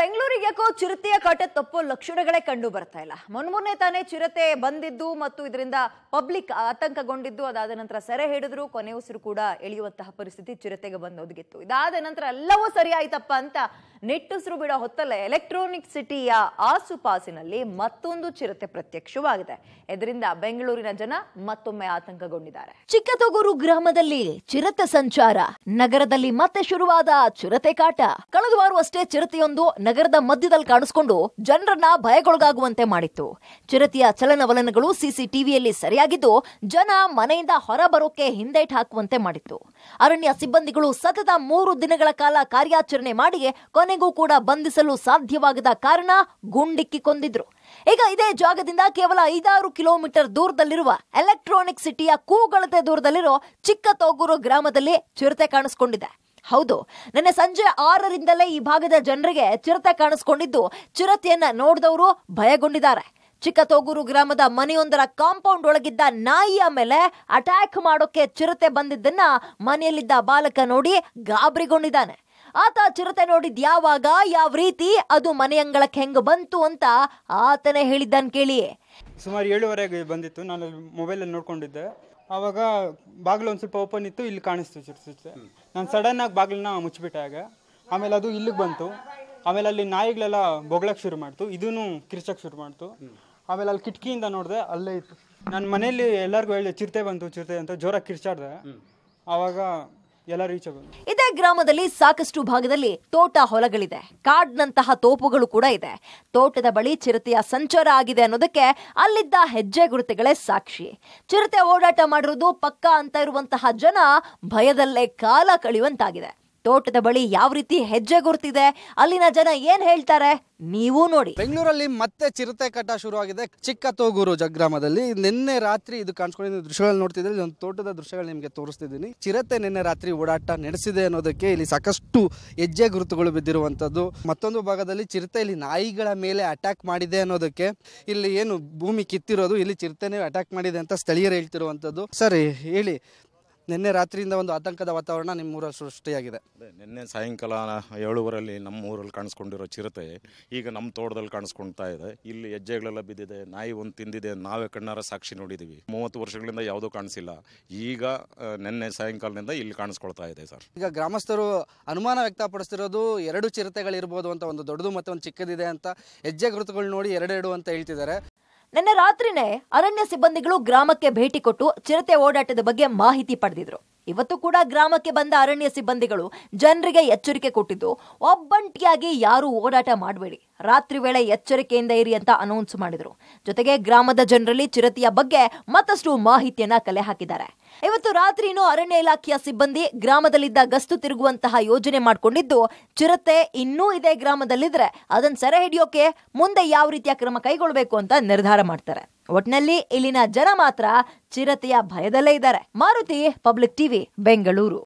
ಬೆಂಗಳೂರಿಗೆ ಯಾಕೋ ಚಿರತೆಯ ಕಾಟ ತಪ್ಪೋ ಲಕ್ಷಣಗಳೇ ಕಂಡು ಬರ್ತಾ ಇಲ್ಲ ಮೊನ್ಮೊನ್ನೆ ತಾನೇ ಚಿರತೆ ಬಂದಿದ್ದು ಮತ್ತು ಇದರಿಂದ ಪಬ್ಲಿಕ್ ಆತಂಕಗೊಂಡಿದ್ದು ಅದಾದ ನಂತರ ಸೆರೆ ಹಿಡಿದ್ರು ಕೊನೆ ಉಸಿರು ಕೂಡ ಎಳೆಯುವಂತಹ ಪರಿಸ್ಥಿತಿ ಚಿರತೆಗೆ ಬಂದು ಒದಗಿತ್ತು ಇದಾದ ನಂತರ ಎಲ್ಲವೂ ಸರಿಯಾಯ್ತಪ್ಪ ಅಂತ ನಿಟ್ಟುಸಿರು ಬಿಡ ಹೊತ್ತಲ್ಲೇ ಎಲೆಕ್ಟ್ರಾನಿಕ್ ಸಿಟಿಯ ಆಸುಪಾಸಿನಲ್ಲಿ ಮತ್ತೊಂದು ಚಿರತೆ ಪ್ರತ್ಯಕ್ಷವಾಗಿದೆ ಇದರಿಂದ ಬೆಂಗಳೂರಿನ ಜನ ಮತ್ತೊಮ್ಮೆ ಆತಂಕಗೊಂಡಿದ್ದಾರೆ ಚಿಕ್ಕತೊಗೂರು ಗ್ರಾಮದಲ್ಲಿ ಚಿರತೆ ಸಂಚಾರ ನಗರದಲ್ಲಿ ಮತ್ತೆ ಶುರುವಾದ ಚಿರತೆ ಕಾಟ ಕಳೆದ ವಾರವಷ್ಟೇ ಚಿರತೆಯೊಂದು ನಗರದ ಮಧ್ಯದಲ್ಲಿ ಕಾಣಿಸಿಕೊಂಡು ಜನರನ್ನ ಭಯಗೊಳಗಾಗುವಂತೆ ಮಾಡಿತ್ತು ಚಿರತೆಯ ಚಲನವಲನಗಳು ಸಿಸಿಟಿವಿಯಲ್ಲಿ ಸರಿಯಾಗಿದ್ದು ಜನ ಮನೆಯಿಂದ ಹೊರಬರೋಕೆ ಹಿಂದೇಟ್ ಹಾಕುವಂತೆ ಮಾಡಿತ್ತು ಅರಣ್ಯ ಸಿಬ್ಬಂದಿಗಳು ಸತತ ಮೂರು ದಿನಗಳ ಕಾಲ ಕಾರ್ಯಾಚರಣೆ ಮಾಡಿ ಕೊನೆಗೂ ಕೂಡ ಬಂಧಿಸಲು ಸಾಧ್ಯವಾಗದ ಕಾರಣ ಗುಂಡಿಕ್ಕಿ ಕೊಂದಿದ್ರು ಈಗ ಇದೇ ಜಾಗದಿಂದ ಕೇವಲ ಐದಾರು ಕಿಲೋಮೀಟರ್ ದೂರದಲ್ಲಿರುವ ಎಲೆಕ್ಟ್ರಾನಿಕ್ ಸಿಟಿಯ ಕೂಗಳತೆ ದೂರದಲ್ಲಿರೋ ಚಿಕ್ಕ ತೋಗೂರು ಗ್ರಾಮದಲ್ಲಿ ಚಿರತೆ ಕಾಣಿಸ್ಕೊಂಡಿದೆ ಹೌದು ನಿನ್ನೆ ಸಂಜೆ ಆರರಿಂದಲೇ ಈ ಭಾಗದ ಜನರಿಗೆ ಚಿರತೆ ಕಾಣಿಸ್ಕೊಂಡಿದ್ದು ಚಿರತೆಯನ್ನ ನೋಡಿದವರು ಭಯಗೊಂಡಿದ್ದಾರೆ ತೋಗೂರು ಗ್ರಾಮದ ಮನೆಯೊಂದರ ಕಾಂಪೌಂಡ್ ಒಳಗಿದ್ದ ನಾಯಿಯ ಮೇಲೆ ಅಟ್ಯಾಕ್ ಮಾಡೋಕೆ ಚಿರತೆ ಬಂದಿದ್ದನ್ನ ಮನೆಯಲ್ಲಿದ್ದ ಬಾಲಕ ನೋಡಿ ಗಾಬರಿಗೊಂಡಿದ್ದಾನೆ ಆತ ಚಿರತೆ ನೋಡಿದ್ ಯಾವಾಗ ಯಾವ ರೀತಿ ಅದು ಮನೆಯಂಗಳಕ್ಕೆ ಹೆಂಗ್ ಬಂತು ಅಂತ ಆತನೇ ಹೇಳಿದ್ದಾನೆ ಕೇಳಿ ಸುಮಾರು ಏಳುವರೆಗೆ ಬಂದಿತ್ತು ನಾನು ಅಲ್ಲಿ ನೋಡ್ಕೊಂಡಿದ್ದೆ ಆವಾಗ ಬಾಗಿಲು ಒಂದು ಸ್ವಲ್ಪ ಓಪನ್ ಇತ್ತು ಇಲ್ಲಿ ಕಾಣಿಸ್ತು ಚಿರತೆ ನಾನು ಸಡನ್ನಾಗಿ ಬಾಗಿಲನ್ನ ಮುಚ್ಚಿಬಿಟ್ಟೆ ಆಗ ಆಮೇಲೆ ಅದು ಇಲ್ಲಿಗೆ ಬಂತು ಆಮೇಲೆ ಅಲ್ಲಿ ನಾಯಿಗಳೆಲ್ಲ ಬೊಗಳಕ್ಕೆ ಶುರು ಮಾಡ್ತು ಇದೂ ಕಿರ್ಚಕ್ ಶುರು ಮಾಡ್ತು ಆಮೇಲೆ ಅಲ್ಲಿ ಕಿಟಕಿಯಿಂದ ನೋಡಿದೆ ಅಲ್ಲೇ ಇತ್ತು ನನ್ನ ಮನೆಯಲ್ಲಿ ಎಲ್ಲರಿಗೂ ಹೇಳಿದೆ ಚಿರತೆ ಬಂತು ಚಿರತೆ ಅಂತ ಜೋರಾಗಿ ಕಿರ್ಚಾಡ್ದೆ ಆವಾಗ ಎಲ್ಲ ರೀಚ್ ಆಗೋದು ಇದೇ ಗ್ರಾಮದಲ್ಲಿ ಸಾಕಷ್ಟು ಭಾಗದಲ್ಲಿ ತೋಟ ಹೊಲಗಳಿದೆ ಕಾಡ್ನಂತಹ ತೋಪುಗಳು ಕೂಡ ಇದೆ ತೋಟದ ಬಳಿ ಚಿರತೆಯ ಸಂಚಾರ ಆಗಿದೆ ಅನ್ನೋದಕ್ಕೆ ಅಲ್ಲಿದ್ದ ಹೆಜ್ಜೆ ಗುರುತೆಗಳೇ ಸಾಕ್ಷಿ ಚಿರತೆ ಓಡಾಟ ಮಾಡಿರೋದು ಪಕ್ಕಾ ಅಂತ ಇರುವಂತಹ ಜನ ಭಯದಲ್ಲೇ ಕಾಲ ಕಳೆಯುವಂತಾಗಿದೆ ತೋಟದ ಬಳಿ ಯಾವ ರೀತಿ ಹೆಜ್ಜೆ ಗುರುತಿದೆ ಅಲ್ಲಿನ ಜನ ಏನ್ ಹೇಳ್ತಾರೆ ನೀವು ನೋಡಿ ಬೆಂಗಳೂರಲ್ಲಿ ಮತ್ತೆ ಚಿರತೆ ಕಟ್ಟ ಶುರುವಾಗಿದೆ ಚಿಕ್ಕ ತೋಗೂರು ಜಗ್ರಾಮದಲ್ಲಿ ನಿನ್ನೆ ರಾತ್ರಿ ಇದು ಕಾಣಿಸ್ಕೊಂಡಿದ್ದ ದೃಶ್ಯಗಳಲ್ಲಿ ನೋಡ್ತಿದ್ರೆ ಇದೊಂದು ತೋಟದ ದೃಶ್ಯಗಳು ನಿಮಗೆ ತೋರಿಸ್ತಿದ್ದೀನಿ ಚಿರತೆ ನಿನ್ನೆ ರಾತ್ರಿ ಓಡಾಟ ನಡೆಸಿದೆ ಅನ್ನೋದಕ್ಕೆ ಇಲ್ಲಿ ಸಾಕಷ್ಟು ಹೆಜ್ಜೆ ಗುರುತುಗಳು ಬಿದ್ದಿರುವಂತದ್ದು ಮತ್ತೊಂದು ಭಾಗದಲ್ಲಿ ಚಿರತೆ ಇಲ್ಲಿ ನಾಯಿಗಳ ಮೇಲೆ ಅಟ್ಯಾಕ್ ಮಾಡಿದೆ ಅನ್ನೋದಕ್ಕೆ ಇಲ್ಲಿ ಏನು ಭೂಮಿ ಕಿತ್ತಿರೋದು ಇಲ್ಲಿ ಚಿರತೆನೇ ಅಟ್ಯಾಕ್ ಮಾಡಿದೆ ಅಂತ ಸ್ಥಳೀಯರು ಹೇಳ್ತಿರುವಂತದ್ದು ಸರಿ ಹೇಳಿ ನಿನ್ನೆ ರಾತ್ರಿಯಿಂದ ಒಂದು ಆತಂಕದ ವಾತಾವರಣ ನಿಮ್ಮೂರ ಸೃಷ್ಟಿಯಾಗಿದೆ ನಿನ್ನೆ ಸಾಯಂಕಾಲ ಏಳುವರಲ್ಲಿ ನಮ್ಮ ಊರಲ್ಲಿ ಕಾಣಿಸ್ಕೊಂಡಿರೋ ಚಿರತೆ ಈಗ ನಮ್ಮ ತೋಟದಲ್ಲಿ ಕಾಣಿಸ್ಕೊಳ್ತಾ ಇದೆ ಇಲ್ಲಿ ಹೆಜ್ಜೆಗಳೆಲ್ಲ ಬಿದ್ದಿದೆ ನಾಯಿ ಒಂದು ತಿಂದಿದೆ ನಾವೇ ಕಣ್ಣಾರ ಸಾಕ್ಷಿ ನೋಡಿದ್ದೀವಿ ಮೂವತ್ತು ವರ್ಷಗಳಿಂದ ಯಾವುದೂ ಕಾಣಿಸಿಲ್ಲ ಈಗ ನಿನ್ನೆ ಸಾಯಂಕಾಲದಿಂದ ಇಲ್ಲಿ ಕಾಣಿಸ್ಕೊಳ್ತಾ ಇದೆ ಸರ್ ಈಗ ಗ್ರಾಮಸ್ಥರು ಅನುಮಾನ ವ್ಯಕ್ತಪಡಿಸ್ತಿರೋದು ಎರಡು ಚಿರತೆಗಳಿರ್ಬೋದು ಅಂತ ಒಂದು ದೊಡ್ಡದು ಮತ್ತೆ ಒಂದು ಚಿಕ್ಕದಿದೆ ಅಂತ ಹೆಜ್ಜೆ ಗುರುತುಗಳು ನೋಡಿ ಎರಡೆರಡು ಅಂತ ಹೇಳ್ತಿದ್ದಾರೆ ನಿನ್ನೆ ರಾತ್ರಿನೇ ಅರಣ್ಯ ಸಿಬ್ಬಂದಿಗಳು ಗ್ರಾಮಕ್ಕೆ ಭೇಟಿ ಕೊಟ್ಟು ಚಿರತೆ ಓಡಾಟದ ಬಗ್ಗೆ ಮಾಹಿತಿ ಪಡೆದಿದ್ರು ಇವತ್ತು ಕೂಡ ಗ್ರಾಮಕ್ಕೆ ಬಂದ ಅರಣ್ಯ ಸಿಬ್ಬಂದಿಗಳು ಜನರಿಗೆ ಎಚ್ಚರಿಕೆ ಕೊಟ್ಟಿದ್ದು ಒಬ್ಬಂಟಿಯಾಗಿ ಯಾರೂ ಓಡಾಟ ಮಾಡಬೇಡಿ ರಾತ್ರಿ ವೇಳೆ ಎಚ್ಚರಿಕೆಯಿಂದ ಇರಿ ಅಂತ ಅನೌನ್ಸ್ ಮಾಡಿದರು ಜೊತೆಗೆ ಗ್ರಾಮದ ಜನರಲ್ಲಿ ಚಿರತೆಯ ಬಗ್ಗೆ ಮತ್ತಷ್ಟು ಮಾಹಿತಿಯನ್ನ ಕಲೆ ಹಾಕಿದ್ದಾರೆ ಇವತ್ತು ರಾತ್ರಿನೂ ಅರಣ್ಯ ಇಲಾಖೆಯ ಸಿಬ್ಬಂದಿ ಗ್ರಾಮದಲ್ಲಿದ್ದ ಗಸ್ತು ತಿರುಗುವಂತಹ ಯೋಜನೆ ಮಾಡಿಕೊಂಡಿದ್ದು ಚಿರತೆ ಇನ್ನೂ ಇದೆ ಗ್ರಾಮದಲ್ಲಿದ್ರೆ ಅದನ್ನು ಸೆರೆ ಹಿಡಿಯೋಕೆ ಮುಂದೆ ಯಾವ ರೀತಿಯ ಕ್ರಮ ಕೈಗೊಳ್ಳಬೇಕು ಅಂತ ನಿರ್ಧಾರ ಮಾಡ್ತಾರೆ ಒಟ್ನಲ್ಲಿ ಇಲ್ಲಿನ ಜನ ಮಾತ್ರ ಚಿರತೆಯ ಭಯದಲ್ಲೇ ಇದ್ದಾರೆ ಮಾರುತಿ ಪಬ್ಲಿಕ್ ಟಿವಿ ಬೆಂಗಳೂರು